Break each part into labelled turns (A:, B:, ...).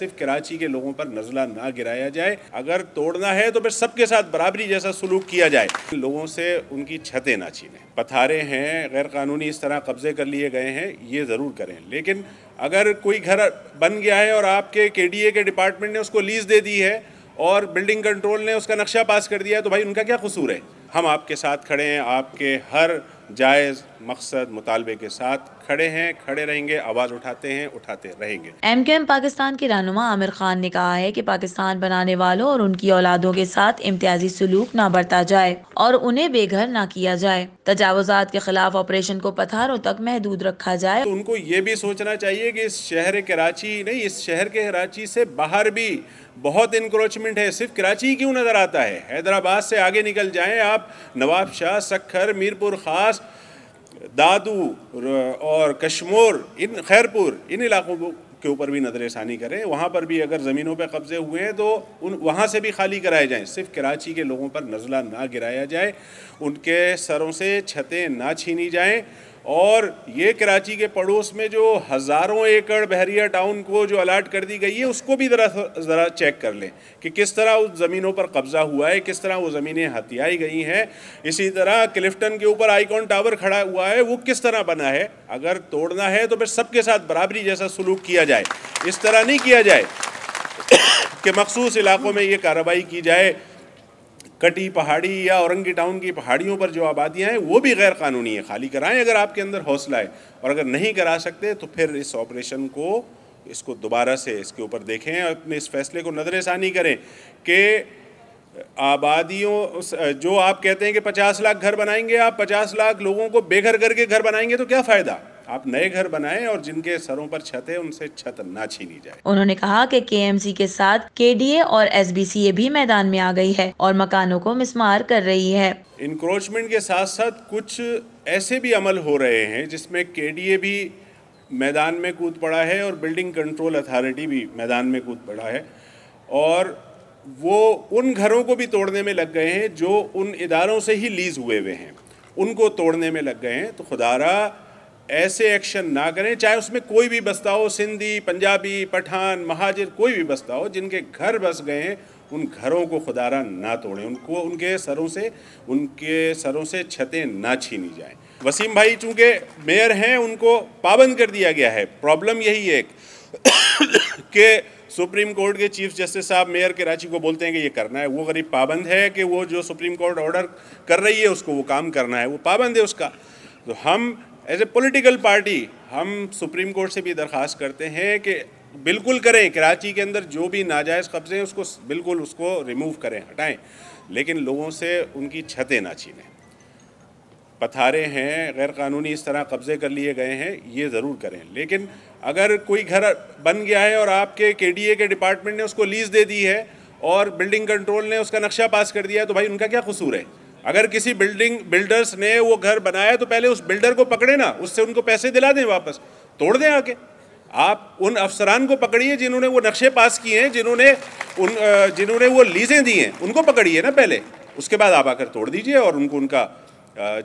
A: सिर्फ कराची के लोगों पर नजला ना गिराया जाए अगर तोड़ना है तो फिर सबके साथ बराबरी जैसा सलूक किया जाए लोगों से उनकी छतें ना छीने पथारे हैं गैर कानूनी इस तरह कब्जे कर लिए गए हैं ये ज़रूर करें लेकिन अगर कोई घर बन गया है और आपके के के डिपार्टमेंट ने उसको लीज़ दे दी है और बिल्डिंग कंट्रोल ने उसका नक्शा पास कर दिया है तो भाई उनका क्या कसूर है हम आपके साथ खड़े हैं आपके हर जायज़ मकसद मुतालबे के साथ खड़े हैं खड़े रहेंगे आवाज उठाते हैं उठाते रहेंगे
B: एम के एम पाकिस्तान के रहनुमा आमिर खान ने कहा है की पाकिस्तान बनाने वालों और उनकी औलादों के साथ इम्तियाजी सलूक न बरता जाए और उन्हें बेघर न किया जाए तजावजात के खिलाफ ऑपरेशन को पथारों तक महदूद रखा जाए तो
A: उनको ये भी सोचना चाहिए की इस शहर कराची नहीं इस शहर के कराची से बाहर भी बहुत इंक्रोचमेंट है सिर्फ कराची ही क्यों नज़र आता है हैदराबाद से आगे निकल जाएं आप नवाब शाह सखर मीरपुर खास दादू और कश्मोर इन खैरपुर इन इलाकों के ऊपर भी नजर षानी करें वहाँ पर भी अगर ज़मीनों पर कब्ज़े हुए हैं तो उन वहाँ से भी खाली कराए जाएँ सिर्फ कराची के लोगों पर नज़ला ना गिराया जाए उनके सरों से छतें ना छीनी जाएँ और ये कराची के पड़ोस में जो हज़ारों एकड़ बहरिया टाउन को जो अलाट कर दी गई है उसको भी ज़रा ज़रा चेक कर लें कि किस तरह उस ज़मीनों पर कब्ज़ा हुआ है किस तरह वो ज़मीनें हथियाई गई हैं इसी तरह क्लिफ्टन के ऊपर आईकॉन टावर खड़ा हुआ है वो किस तरह बना है अगर तोड़ना है तो फिर सबके साथ बराबरी जैसा सलूक किया जाए इस तरह नहीं किया जाए कि मखसूस इलाक़ों में ये कार्रवाई की जाए कटी पहाड़ी या औरंगी टाउन की पहाड़ियों पर जो आबादियाँ हैं वो भी गैर कानूनी है खाली कराएं अगर आपके अंदर हौसला है और अगर नहीं करा सकते तो फिर इस ऑपरेशन को इसको दोबारा से इसके ऊपर देखें और अपने इस फैसले को नज़रसानी करें कि आबादियों जो आप कहते हैं कि 50 लाख घर बनाएंगे आप 50 लाख लोगों को बेघर करके घर बनाएंगे तो क्या फ़ायदा आप नए घर बनाएं और जिनके सरों पर छत है उनसे छत ना छीनी जाए
B: उन्होंने कहा कि केएमसी के साथ केडीए और एसबीसीए भी मैदान में आ गई है और मकानों को मिसमार कर रही है
A: इंक्रोचमेंट के साथ साथ कुछ ऐसे भी अमल हो रहे हैं जिसमें केडीए भी मैदान में कूद पड़ा है और बिल्डिंग कंट्रोल अथॉरिटी भी मैदान में कूद पड़ा है और वो उन घरों को भी तोड़ने में लग गए हैं जो उन इदारों से ही लीज हुए हुए हैं उनको तोड़ने में लग गए हैं तो खुदारा ऐसे एक्शन ना करें चाहे उसमें कोई भी बस्ता हो सिंधी पंजाबी पठान महाजिर कोई भी बस्ता हो जिनके घर बस गए हैं उन घरों को खुदारा ना तोड़ें उनको उनके सरों से उनके सरों से छतें ना छीनी जाएं वसीम भाई चूँकि मेयर हैं उनको पाबंद कर दिया गया है प्रॉब्लम यही है कि सुप्रीम कोर्ट के चीफ जस्टिस साहब मेयर के रांची को बोलते हैं कि ये करना है वो गरीब पाबंद है कि वो जो सुप्रीम कोर्ट ऑर्डर कर रही है उसको वो काम करना है वो पाबंद है उसका तो हम एज ए पोलिटिकल पार्टी हम सुप्रीम कोर्ट से भी दरख्वास्त करते हैं कि बिल्कुल करें कराची के अंदर जो भी नाजायज़ कब्ज़े हैं उसको बिल्कुल उसको रिमूव करें हटाएं लेकिन लोगों से उनकी छतें ना छीनें पथारे हैं गैर कानूनी इस तरह कब्ज़े कर लिए गए हैं ये ज़रूर करें लेकिन अगर कोई घर बन गया है और आपके के डी ए के डिपार्टमेंट ने उसको लीज़ दे दी है और बिल्डिंग कंट्रोल ने उसका नक्शा पास कर दिया है तो भाई उनका क्या कसूर है अगर किसी बिल्डिंग बिल्डर्स ने वो घर बनाया तो पहले उस बिल्डर को पकड़े ना उससे उनको पैसे दिला दें वापस तोड़ दें आके आप उन अफसरान को पकड़िए जिन्होंने वो नक्शे पास किए हैं जिन्होंने उन जिन्होंने वो लीजें दी हैं उनको पकड़िए ना पहले उसके बाद आप आकर तोड़ दीजिए और उनको उनका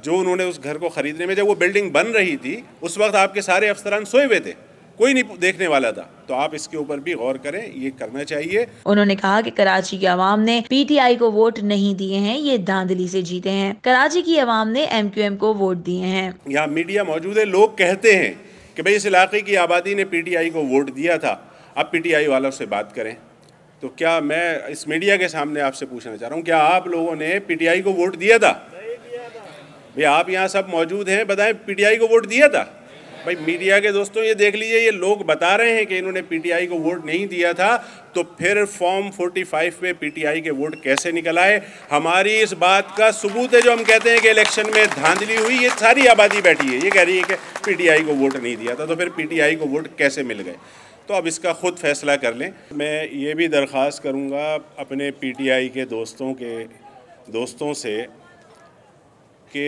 A: जो उन्होंने उस घर को ख़रीदने में जब वो बिल्डिंग बन रही थी उस वक्त आपके सारे अफसरान सोए हुए थे कोई नहीं देखने वाला था तो आप इसके ऊपर भी गौर करें ये करना चाहिए
B: उन्होंने कहा कि कराची की आवाम ने पीटीआई को वोट नहीं दिए हैं ये धांधली से जीते हैं कराची की आवाम ने एमक्यूएम को वोट दिए हैं
A: यहाँ मीडिया मौजूद है लोग कहते हैं कि भाई इस इलाके की आबादी ने पीटीआई को वोट दिया था अब पीटीआई वालों से बात करें तो क्या मैं इस मीडिया के सामने आपसे पूछना चाह रहा हूँ क्या आप लोगों ने पीटीआई को वोट दिया था भैया आप यहाँ सब मौजूद हैं बताएं पीटीआई को वोट दिया था भाई मीडिया के दोस्तों ये देख लीजिए ये लोग बता रहे हैं कि इन्होंने पीटीआई को वोट नहीं दिया था तो फिर फॉर्म 45 में पीटीआई के वोट कैसे निकल आए हमारी इस बात का सबूत है जो हम कहते हैं कि इलेक्शन में धांधली हुई ये सारी आबादी बैठी है ये कह रही है कि पीटीआई को वोट नहीं दिया था तो फिर पीटीआई को वोट कैसे मिल गए तो अब इसका ख़ुद फैसला कर लें मैं ये भी दरख्वास्त करूँगा अपने पी के दोस्तों के दोस्तों से कि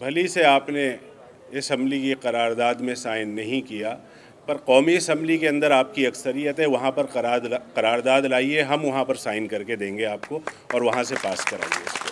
A: भली से आपने इसम्बली की करारदाद में साइन नहीं किया पर कौमी इसम्बली के अंदर आपकी अक्सरियत है वहाँ पर करारदाद लाइए हम वहाँ पर साइन करके देंगे आपको और वहाँ से पास कराइए